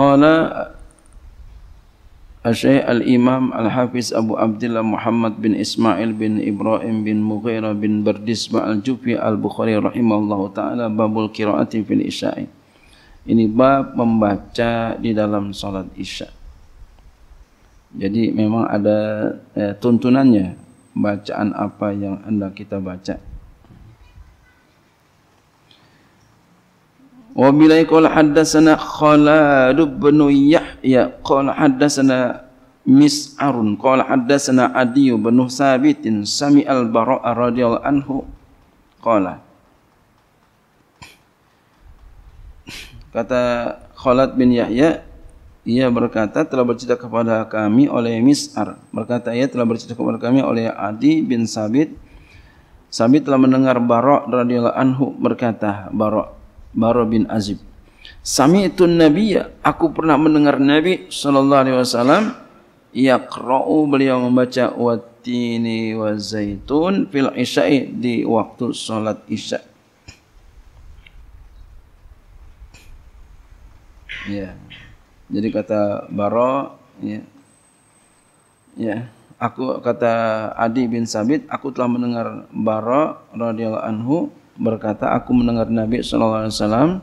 Qala Asyik al-Imam al-Hafiz Abu Abdullah Muhammad bin Ismail bin Ibrahim bin Mughira bin Berdisba al-Jufi al-Bukhari rahimahullah ta'ala babul kira'ati fil isya'i. Ini bab membaca di dalam salat isya'. Jadi memang ada eh, tuntunannya bacaan apa yang anda kita baca. وبلاي قال حدثنا خلاد بن Yahya قال حدثنا misarun قال حدثنا Adi bin ثابت Sami al رضي الله عنه قال kata Khalid bin Yahya ia berkata telah bercerita kepada kami oleh Mis'ar berkata ia telah bercerita kepada kami oleh Adi bin Sabit Sabit telah mendengar Barok radhiyallahu anhu berkata Barok Barra bin Azib. Sami itu Nabi ya. aku pernah mendengar Nabi sallallahu alaihi wasallam yaqra'u beliau membaca watini wa zaitun fil Isai di waktu solat isya. Ya. Jadi kata Barra ya. Ya, aku kata Adi bin Sabit, aku telah mendengar Barra radhiyallahu anhu berkata aku mendengar Nabi SAW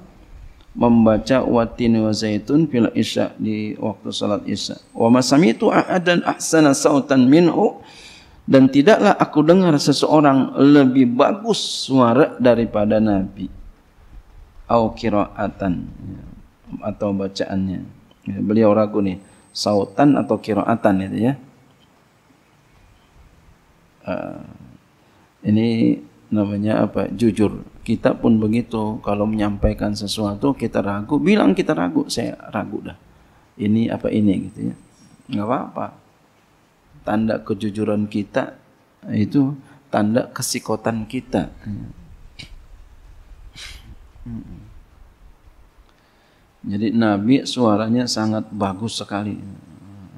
membaca watin wa zaitun fil isya di waktu salat isya wa masamitu ahadan ahsana sautan minhu dan tidaklah aku dengar seseorang lebih bagus suara daripada Nabi au kiraatan atau bacaannya ya, beliau ragu nih sautan atau kiraatan itu ya ah, ini namanya apa jujur kita pun begitu kalau menyampaikan sesuatu kita ragu bilang kita ragu saya ragu dah ini apa ini gitu ya nggak apa apa tanda kejujuran kita itu tanda kesikotan kita hmm. jadi nabi suaranya sangat bagus sekali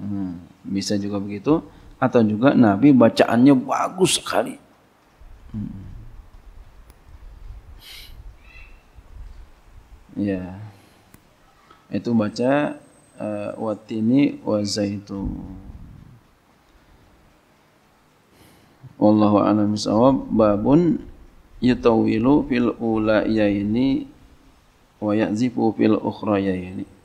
hmm. bisa juga begitu atau juga nabi bacaannya bagus sekali hmm. Ya. Itu baca uh, eh, watini wa zaitun. Wallahu a'lam bisawab babun yatawilu fil ula'yaini wa ya'zifu fil ukhrayaini.